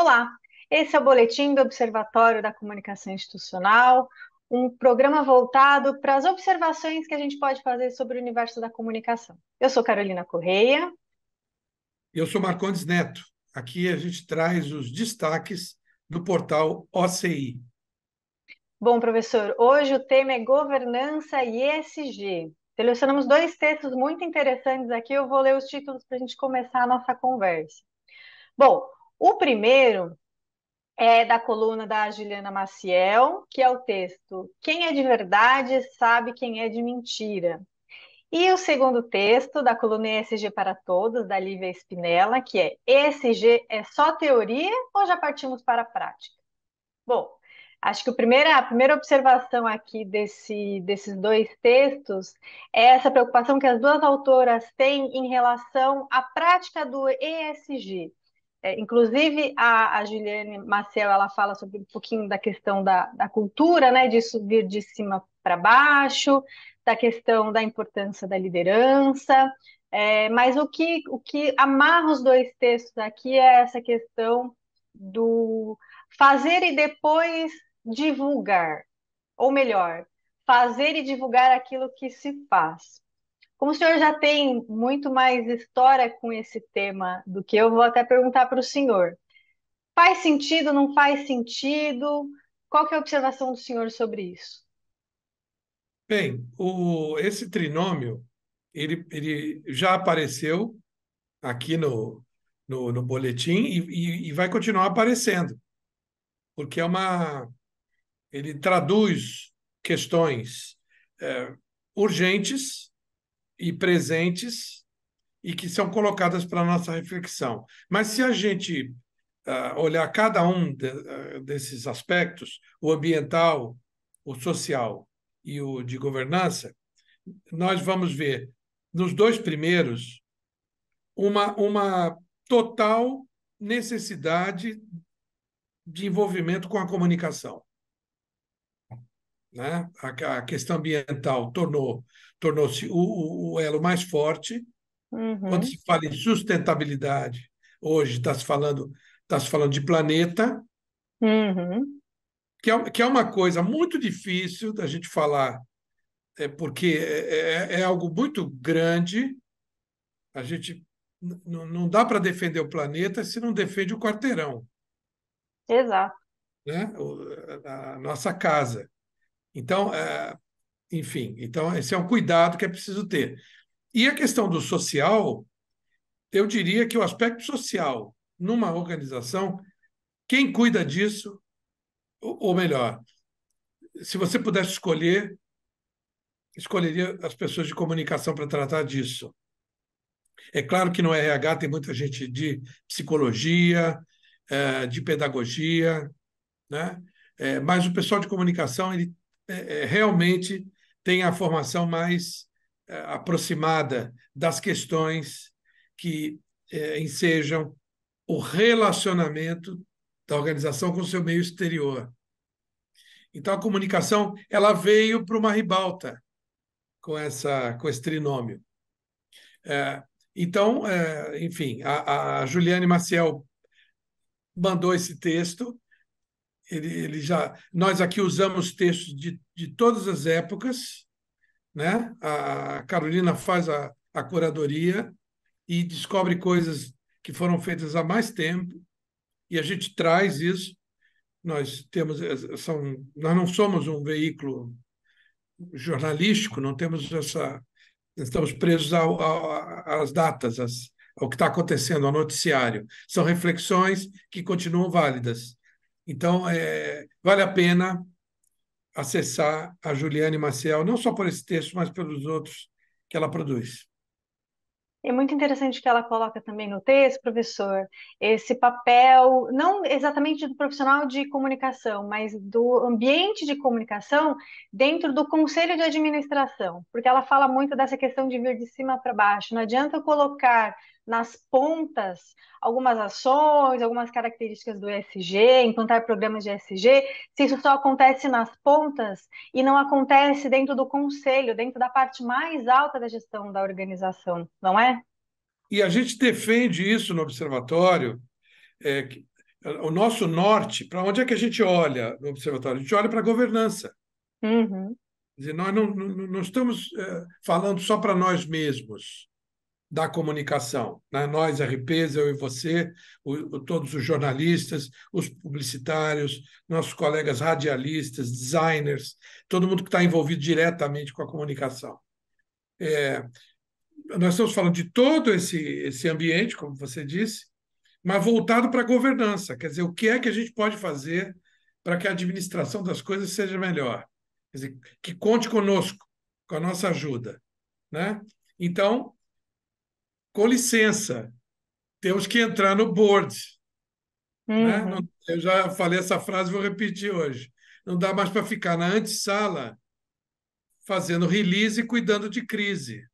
Olá, esse é o boletim do Observatório da Comunicação Institucional, um programa voltado para as observações que a gente pode fazer sobre o universo da comunicação. Eu sou Carolina Correia. Eu sou Marcondes Neto. Aqui a gente traz os destaques do portal OCI. Bom, professor, hoje o tema é governança e ESG. Selecionamos dois textos muito interessantes aqui, eu vou ler os títulos para a gente começar a nossa conversa. Bom, o primeiro é da coluna da Juliana Maciel, que é o texto Quem é de verdade sabe quem é de mentira. E o segundo texto da coluna ESG para Todos, da Lívia Spinella, que é ESG é só teoria ou já partimos para a prática? Bom, acho que a primeira, a primeira observação aqui desse, desses dois textos é essa preocupação que as duas autoras têm em relação à prática do ESG. É, inclusive, a, a, Juliane Maciel ela fala sobre um pouquinho da questão da, da cultura, né, de subir de cima para baixo, da questão da importância da liderança. É, mas o que, o que amarra os dois textos aqui é essa questão do fazer e depois divulgar, ou melhor, fazer e divulgar aquilo que se faz. Como o senhor já tem muito mais história com esse tema do que eu, vou até perguntar para o senhor. Faz sentido, não faz sentido? Qual que é a observação do senhor sobre isso? Bem, o, esse trinômio, ele, ele já apareceu aqui no, no, no boletim e, e, e vai continuar aparecendo, porque é uma... ele traduz questões é, urgentes e presentes e que são colocadas para a nossa reflexão. Mas se a gente uh, olhar cada um de, uh, desses aspectos, o ambiental, o social e o de governança, nós vamos ver nos dois primeiros uma, uma total necessidade de envolvimento com a comunicação. Né? A, a questão ambiental tornou tornou-se o, o, elo mais forte. Uhum. Quando se fala em sustentabilidade, hoje está se falando está se falando de planeta, uhum. que, é, que é uma coisa muito difícil da gente falar, é porque é, é, é algo muito grande. A gente não dá para defender o planeta se não defende o quarteirão. Exato. Né? O, a, a nossa casa. Então, é, enfim, então esse é um cuidado que é preciso ter. E a questão do social, eu diria que o aspecto social numa organização, quem cuida disso, ou melhor, se você pudesse escolher, escolheria as pessoas de comunicação para tratar disso. É claro que no RH tem muita gente de psicologia, é, de pedagogia, né? É, mas o pessoal de comunicação ele é, é, realmente tem a formação mais é, aproximada das questões que é, ensejam o relacionamento da organização com o seu meio exterior. Então a comunicação ela veio para uma ribalta com essa com esse trinômio. É, então, é, enfim, a, a Juliane Maciel mandou esse texto ele, ele já, nós aqui usamos textos de, de todas as épocas, né? A Carolina faz a, a curadoria e descobre coisas que foram feitas há mais tempo e a gente traz isso. Nós temos são nós não somos um veículo jornalístico, não temos essa estamos presos ao, ao, às datas, às, ao que está acontecendo, ao noticiário. São reflexões que continuam válidas. Então, é, vale a pena acessar a Juliane Maciel, não só por esse texto, mas pelos outros que ela produz. É muito interessante que ela coloca também no texto, professor, esse papel, não exatamente do profissional de comunicação, mas do ambiente de comunicação dentro do conselho de administração, porque ela fala muito dessa questão de vir de cima para baixo. Não adianta eu colocar nas pontas algumas ações, algumas características do ESG, implantar programas de ESG, se isso só acontece nas pontas e não acontece dentro do conselho, dentro da parte mais alta da gestão da organização, não é? E a gente defende isso no observatório. É, o nosso norte, para onde é que a gente olha no observatório? A gente olha para a governança. Uhum. Dizer, nós não, não, não estamos é, falando só para nós mesmos da comunicação. Né? Nós, RPs, eu e você, o, o, todos os jornalistas, os publicitários, nossos colegas radialistas, designers, todo mundo que está envolvido diretamente com a comunicação. É, nós estamos falando de todo esse, esse ambiente, como você disse, mas voltado para a governança. Quer dizer, o que é que a gente pode fazer para que a administração das coisas seja melhor? Quer dizer, que conte conosco, com a nossa ajuda. Né? Então, com licença, temos que entrar no board. Né? Uhum. Né? Eu já falei essa frase, vou repetir hoje. Não dá mais para ficar na antessala fazendo release e cuidando de crise.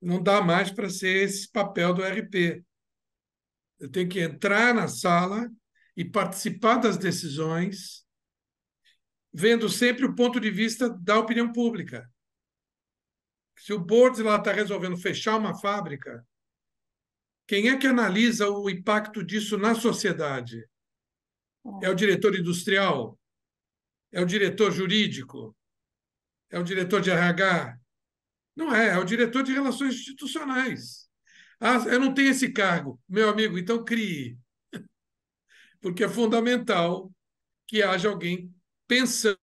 Não dá mais para ser esse papel do RP. Eu tenho que entrar na sala e participar das decisões, vendo sempre o ponto de vista da opinião pública se o Boards lá está resolvendo fechar uma fábrica, quem é que analisa o impacto disso na sociedade? É o diretor industrial? É o diretor jurídico? É o diretor de RH? Não é, é o diretor de relações institucionais. Ah, eu não tenho esse cargo. Meu amigo, então crie. Porque é fundamental que haja alguém pensando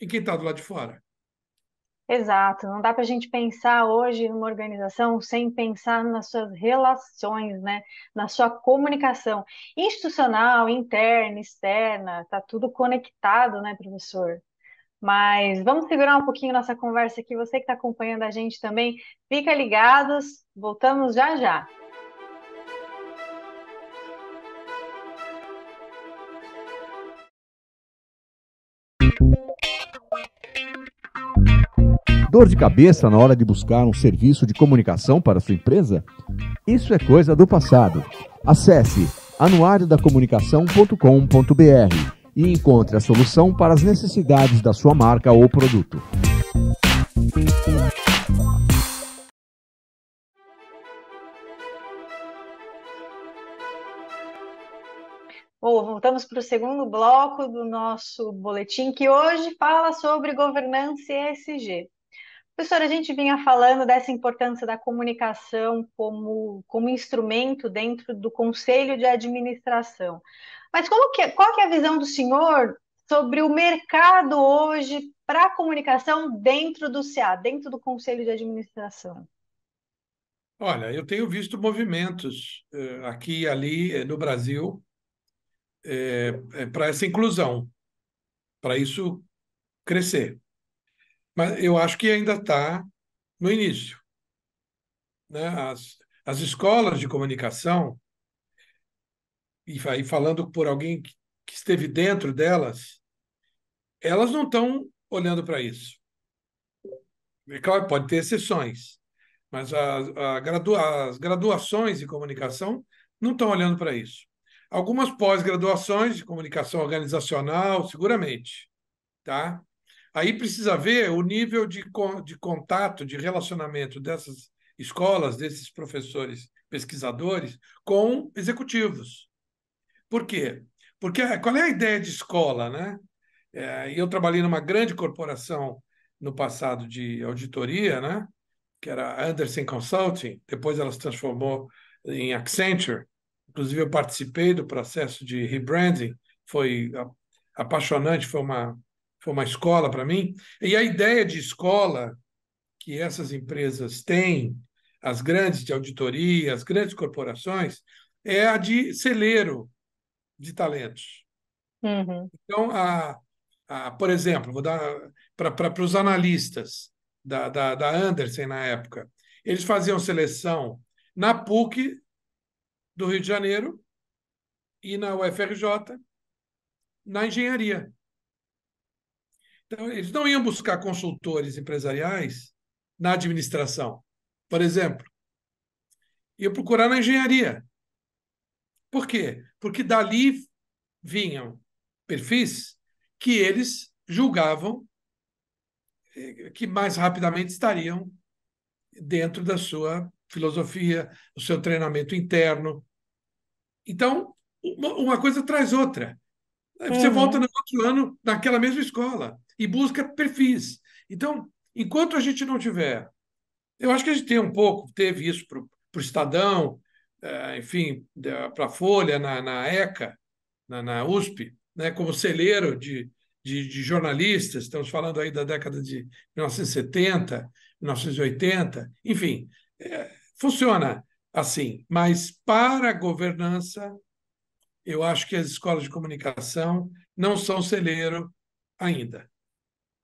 em quem está do lado de fora. Exato, não dá para a gente pensar hoje numa organização sem pensar nas suas relações, né? na sua comunicação institucional, interna, externa, está tudo conectado, né, professor? Mas vamos segurar um pouquinho nossa conversa aqui, você que está acompanhando a gente também, fica ligados, voltamos já já. dor de cabeça na hora de buscar um serviço de comunicação para sua empresa? Isso é coisa do passado. Acesse anuariodacomunicação.com.br e encontre a solução para as necessidades da sua marca ou produto. Bom, voltamos para o segundo bloco do nosso boletim, que hoje fala sobre governança ESG. Professora, a gente vinha falando dessa importância da comunicação como, como instrumento dentro do conselho de administração. Mas como que, é, qual que é a visão do senhor sobre o mercado hoje para a comunicação dentro do CA, dentro do conselho de administração? Olha, eu tenho visto movimentos eh, aqui e ali eh, no Brasil eh, para essa inclusão, para isso crescer mas eu acho que ainda está no início. Né? As, as escolas de comunicação, e, e falando por alguém que, que esteve dentro delas, elas não estão olhando para isso. É claro, pode ter exceções, mas a, a gradua, as graduações de comunicação não estão olhando para isso. Algumas pós-graduações de comunicação organizacional, seguramente, tá? Aí precisa ver o nível de, de contato, de relacionamento dessas escolas, desses professores pesquisadores, com executivos. Por quê? Porque ah, qual é a ideia de escola, né? É, eu trabalhei numa grande corporação no passado de auditoria, né? Que era a Anderson Consulting. Depois ela se transformou em Accenture. Inclusive eu participei do processo de rebranding. Foi apaixonante, foi uma foi uma escola para mim. E a ideia de escola que essas empresas têm, as grandes de auditoria, as grandes corporações, é a de celeiro de talentos. Uhum. Então, a, a, por exemplo, vou dar para os analistas da, da, da Anderson na época, eles faziam seleção na PUC do Rio de Janeiro e na UFRJ na engenharia. Então, eles não iam buscar consultores empresariais na administração, por exemplo. Iam procurar na engenharia. Por quê? Porque dali vinham perfis que eles julgavam eh, que mais rapidamente estariam dentro da sua filosofia, o seu treinamento interno. Então, uma, coisa traz outra. Você uhum. volta no outro ano naquela mesma escola e busca perfis. Então, enquanto a gente não tiver. Eu acho que a gente tem um pouco, teve isso para o Estadão, eh, enfim, para a Folha, na, na ECA, na, na USP, né, como celeiro de, de, de, jornalistas, estamos falando aí da década de 1970, 1980, enfim, é, funciona assim. Mas para a governança, eu acho que as escolas de comunicação não são celeiro ainda.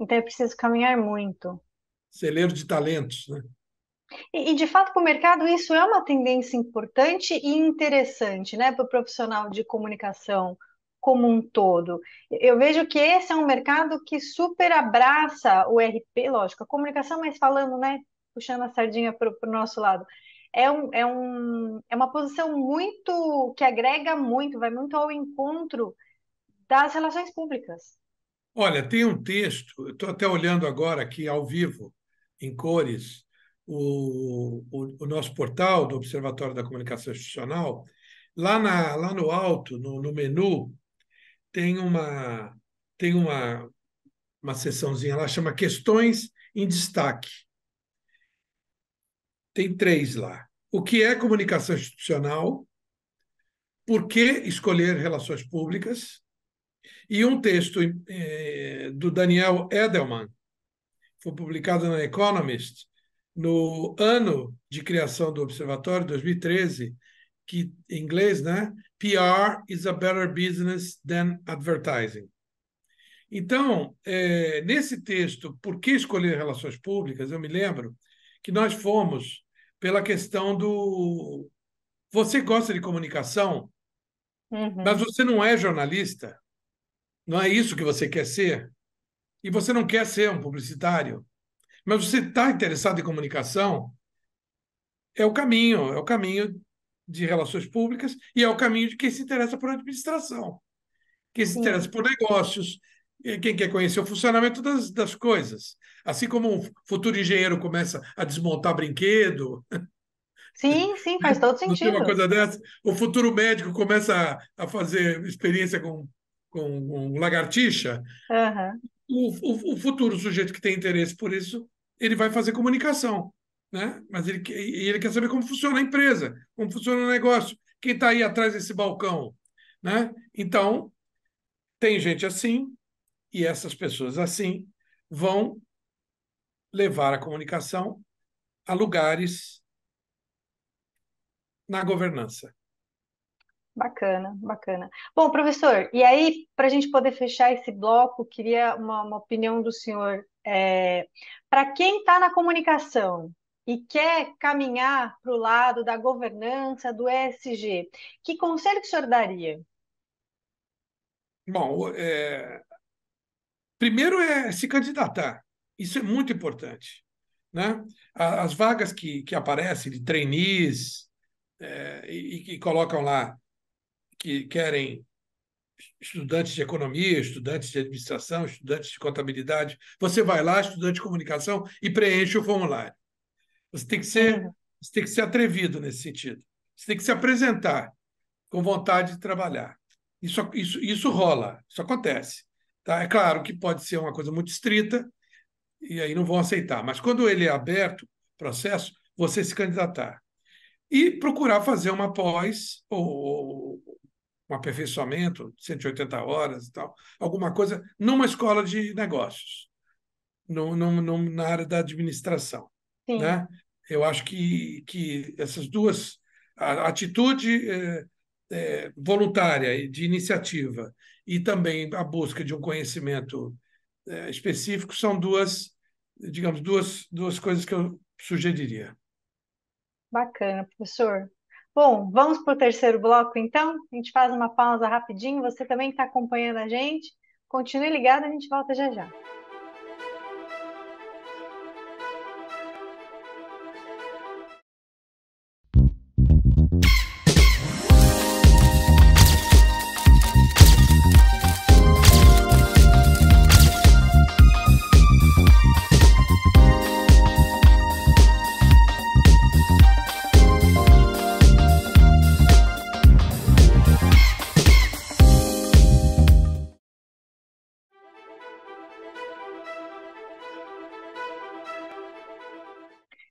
Então é preciso caminhar muito. Celeiro de talentos, né? E, e de fato, para o mercado, isso é uma tendência importante e interessante, né, para o profissional de comunicação como um todo. Eu vejo que esse é um mercado que super abraça o RP, lógico, a comunicação, mas falando, né, puxando a sardinha para o nosso lado. É, um, é, um, é uma posição muito que agrega muito, vai muito ao encontro das relações públicas. Olha, tem um texto, estou até olhando agora aqui ao vivo, em cores, o, o, o, nosso portal do Observatório da Comunicação Institucional. Lá, na, lá no alto, no, no menu, tem uma, tem uma, uma seçãozinha lá, chama Questões em Destaque. Tem três lá. O que é comunicação institucional? Por que escolher relações públicas? E um texto eh, do Daniel Edelman, foi publicado na Economist, no ano de criação do observatório, 2013, que em inglês, né? PR is a better business than advertising. Então, eh, nesse texto, Por que escolher relações públicas? Eu me lembro que nós fomos pela questão do. Você gosta de comunicação, uhum. mas você não é jornalista. Não é isso que você quer ser? E você não quer ser um publicitário, mas você está interessado em comunicação? É o caminho, é o caminho de relações públicas e é o caminho de quem se interessa por administração, quem se interessa por negócios, quem quer conhecer o funcionamento das, das coisas. Assim como um futuro engenheiro começa a desmontar brinquedo. Sim, sim, faz todo sentido. Uma coisa dessa, o futuro médico começa a, a fazer experiência com com, um lagartixa, uhum. o, o, o, futuro sujeito que tem interesse por isso, ele vai fazer comunicação, né? Mas ele, ele quer saber como funciona a empresa, como funciona o negócio, quem está aí atrás desse balcão, né? Então, tem gente assim, e essas pessoas assim vão levar a comunicação a lugares na governança Bacana, bacana. Bom, professor, e aí, para a gente poder fechar esse bloco, queria uma, uma opinião do senhor. É, para quem está na comunicação e quer caminhar para o lado da governança, do ESG, que conselho que o senhor daria? Bom, é... primeiro é se candidatar. Isso é muito importante. Né? As vagas que, que aparecem de trainees é, e que colocam lá que querem estudantes de economia, estudantes de administração, estudantes de contabilidade. Você vai lá, estudante de comunicação, e preenche o formulário. Você tem que ser, uhum. você tem que ser atrevido nesse sentido. Você tem que se apresentar com vontade de trabalhar. Isso, isso, isso rola, isso acontece. Tá? É claro que pode ser uma coisa muito estrita, e aí não vão aceitar. Mas quando ele é aberto, processo, você se candidatar. E procurar fazer uma pós ou, um aperfeiçoamento, 180 horas e tal, alguma coisa, numa escola de negócios, no, no, no na área da administração. Sim. Né? Eu acho que, que essas duas, a atitude é, é, voluntária de iniciativa e também a busca de um conhecimento é, específico são duas, digamos, duas, duas coisas que eu sugeriria. Bacana, professor. Bom, vamos para o terceiro bloco então. A gente faz uma pausa rapidinho. Você também está acompanhando a gente, continue ligado, a gente volta já já.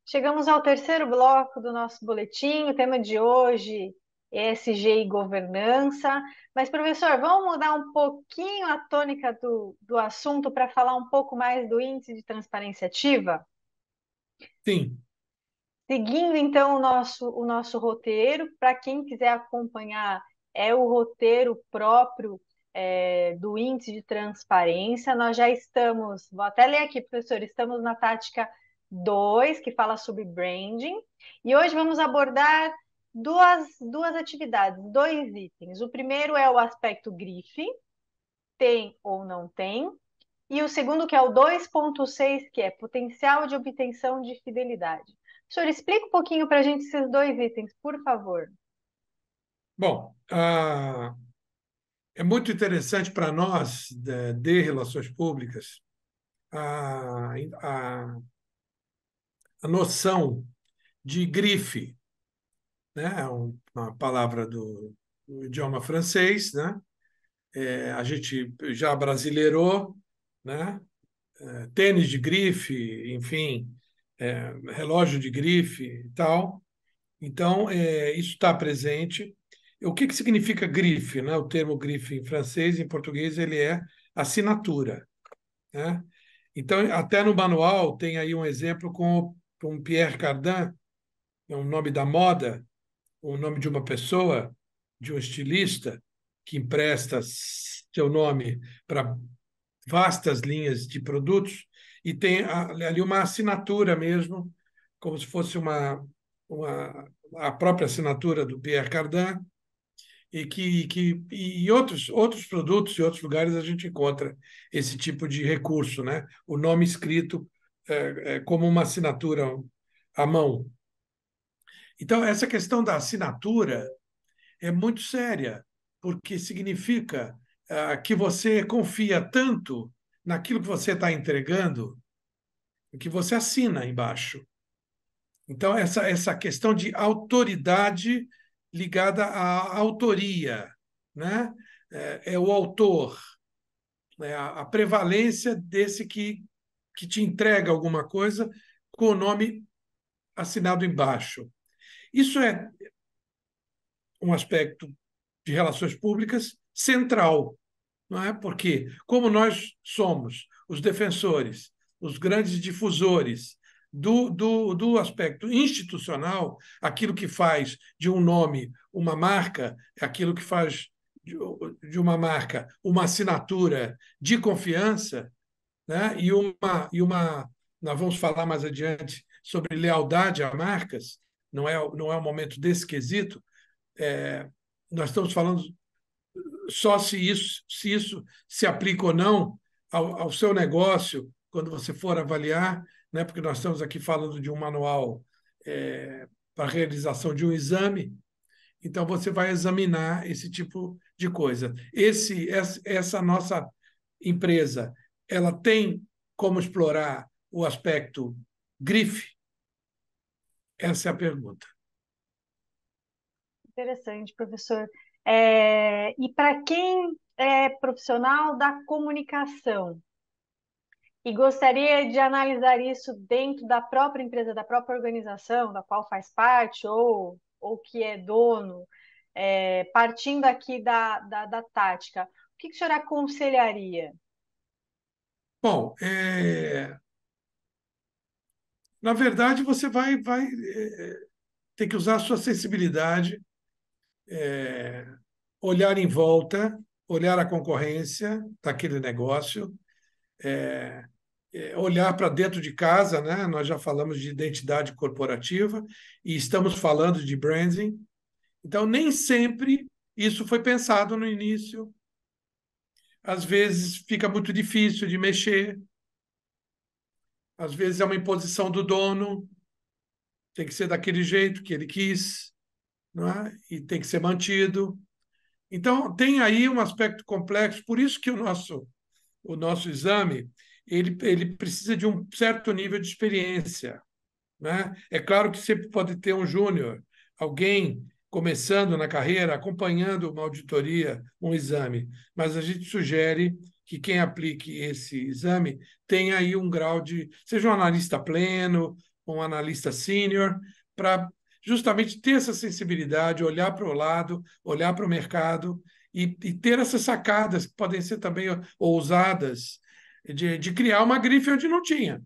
Chegamos ao terceiro bloco do nosso boletim. O tema de hoje é ESG e governança. Mas, professor, vamos mudar um pouquinho a tônica do, do assunto para falar um pouco mais do índice de transparência ativa? Sim. Seguindo, então, o nosso, o nosso roteiro, para quem quiser acompanhar, é o roteiro próprio é, do índice de transparência. Nós já estamos, vou até ler aqui, professor, estamos na tática 2, que fala sobre branding. E hoje vamos abordar duas, duas atividades, dois itens. O primeiro é o aspecto grife, tem ou não tem. E o segundo, que é o 2.6, que é potencial de obtenção de fidelidade. Senhor, explica um pouquinho para a gente esses dois itens, por favor. Bom, uh, é muito interessante para nós, de, de, relações públicas, a a noção de grife, né? É uma palavra do, do idioma francês, né? É, a gente já brasileirou, né? É, tênis de grife, enfim, é, relógio de grife e tal. Então, é, isso está presente. O que, que significa grife? Né? O termo grife em francês, em português, ele é assinatura. Né? Então, até no manual tem aí um exemplo com um então, Pierre Cardin, é um nome da moda, o nome de uma pessoa, de um estilista, que empresta seu nome para vastas linhas de produtos e tem ali uma assinatura mesmo, como se fosse uma, uma a própria assinatura do Pierre Cardin e que, que e outros outros produtos e outros lugares a gente encontra esse tipo de recurso, né? O nome escrito é, é, como uma assinatura à mão. Então, essa questão da assinatura é muito séria, porque significa ah, que você confia tanto naquilo que você está entregando que você assina embaixo. Então, essa, essa questão de autoridade ligada à autoria, né? é, é o autor, né? a, a prevalência desse que que te entrega alguma coisa com o nome assinado embaixo. Isso é um aspecto de relações públicas central, não é? Porque como nós somos os defensores, os grandes difusores do, do, do aspecto institucional, aquilo que faz de um nome uma marca, é aquilo que faz de uma marca uma assinatura de confiança, né? e, uma, e uma. Nós vamos falar mais adiante sobre lealdade a marcas, não é, não é o momento desse quesito. É, nós estamos falando só se isso se, isso se aplica ou não ao, ao seu negócio, quando você for avaliar, né? porque nós estamos aqui falando de um manual é, para realização de um exame. Então, você vai examinar esse tipo de coisa. Esse, essa nossa empresa ela tem como explorar o aspecto grife? Essa é a pergunta. Interessante, professor. É, e para quem é profissional da comunicação e gostaria de analisar isso dentro da própria empresa, da própria organização da qual faz parte ou, ou que é dono, é, partindo aqui da, da, da tática, o que, que o senhor aconselharia? Bom, é... na verdade, você vai, vai é... ter que usar a sua sensibilidade, é... olhar em volta, olhar a concorrência daquele negócio, é, é, olhar para dentro de casa, né? nós já falamos de identidade corporativa e estamos falando de branding. Então, nem sempre isso foi pensado no início, às vezes fica muito difícil de mexer, às vezes é uma imposição do dono, tem que ser daquele jeito que ele quis, não é? e tem que ser mantido. Então, tem aí um aspecto complexo, por isso que o nosso, o nosso exame ele, ele precisa de um certo nível de experiência. Né? É claro que sempre pode ter um júnior, alguém começando na carreira, acompanhando uma auditoria, um exame. Mas a gente sugere que quem aplique esse exame tenha aí um grau de, seja um analista pleno, um analista sênior, para justamente ter essa sensibilidade, olhar para o lado, olhar para o mercado e, e, ter essas sacadas que podem ser também ousadas de, de criar uma grife onde não tinha.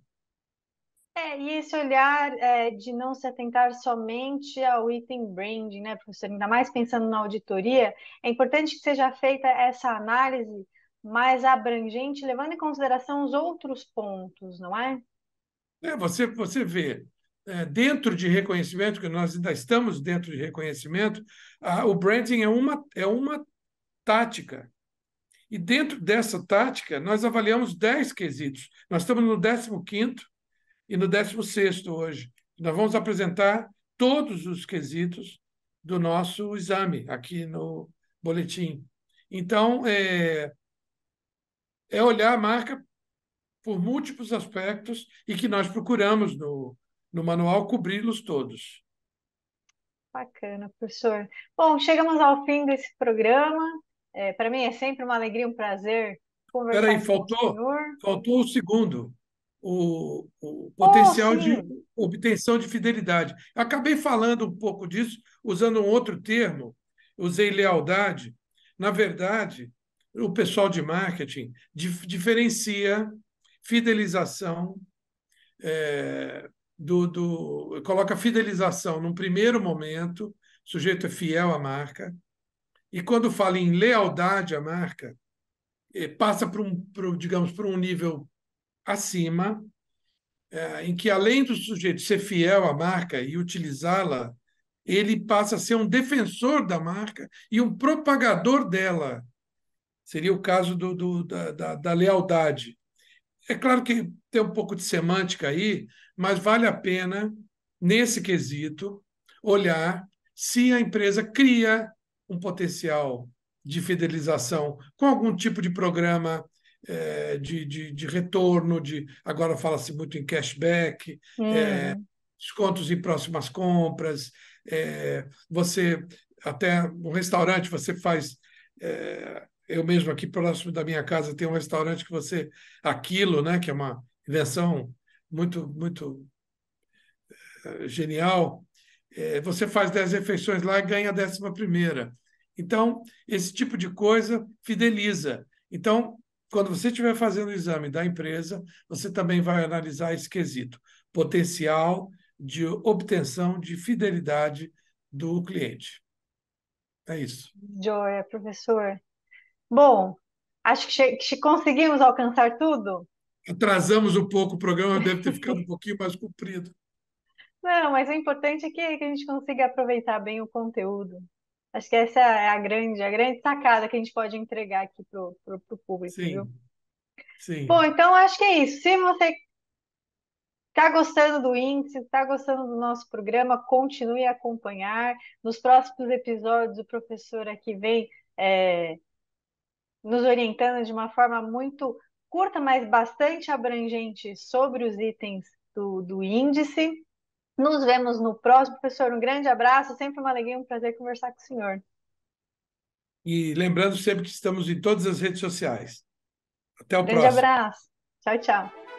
É, e esse olhar é, de não se atentar somente ao item branding, né, professor? Ainda mais pensando na auditoria, é importante que seja feita essa análise mais abrangente, levando em consideração os outros pontos, não é? É, você, você vê, é, dentro de reconhecimento, que nós ainda estamos dentro de reconhecimento, a, o branding é uma, é uma tática. E dentro dessa tática, nós avaliamos 10 quesitos. Nós estamos no 15 e no 16 hoje. Nós vamos apresentar todos os quesitos do nosso exame aqui no boletim. Então, é, é olhar a marca por múltiplos aspectos e que nós procuramos no, no manual cobri-los todos. Bacana, professor. Bom, chegamos ao fim desse programa. É, Para mim é sempre uma alegria, um prazer conversar Peraí, com faltou, o senhor. Faltou o segundo o, o potencial oh, de obtenção de fidelidade. Acabei falando um pouco disso usando um outro termo, usei lealdade. Na verdade, o pessoal de marketing dif diferencia fidelização é, do, do. coloca fidelização num primeiro momento, o sujeito é fiel à marca, e quando fala em lealdade à marca, é, passa para um, digamos, para um nível acima, é, em que além do sujeito ser fiel à marca e utilizá-la, ele passa a ser um defensor da marca e um propagador dela. Seria o caso do, do da, da, da lealdade. É claro que tem um pouco de semântica aí, mas vale a pena, nesse quesito, olhar se a empresa cria um potencial de fidelização com algum tipo de programa é, de, de, de, retorno, de agora fala-se muito em cashback, é. descontos em próximas compras, eh, você até um restaurante você faz eu mesmo aqui próximo da minha casa tem um restaurante que você aquilo né que é uma invenção muito muito genial é, você faz 10 refeições lá e ganha a décima primeira então esse tipo de coisa fideliza então quando você estiver fazendo o exame da empresa, você também vai analisar esse quesito, potencial de obtenção de fidelidade do cliente. É isso. Joia, professor. Bom, acho que conseguimos alcançar tudo. Atrasamos um pouco o programa, deve ter ficado um pouquinho mais comprido. Não, mas o importante é que, que a gente consiga aproveitar bem o conteúdo. Acho que essa é a grande, a grande sacada que a gente pode entregar aqui para o público, Sim. viu? Sim. Bom, então acho que é isso. Se você Está gostando do índice? Está gostando do nosso programa? Continue a acompanhar. Nos próximos episódios, o professor aqui vem é, nos orientando de uma forma muito curta, mas bastante abrangente sobre os itens do, do índice. Nos vemos no próximo. Professor, um grande abraço. Sempre uma alegria, um prazer conversar com o senhor. E lembrando sempre que estamos em todas as redes sociais. Até o grande próximo. Grande abraço. Tchau, tchau.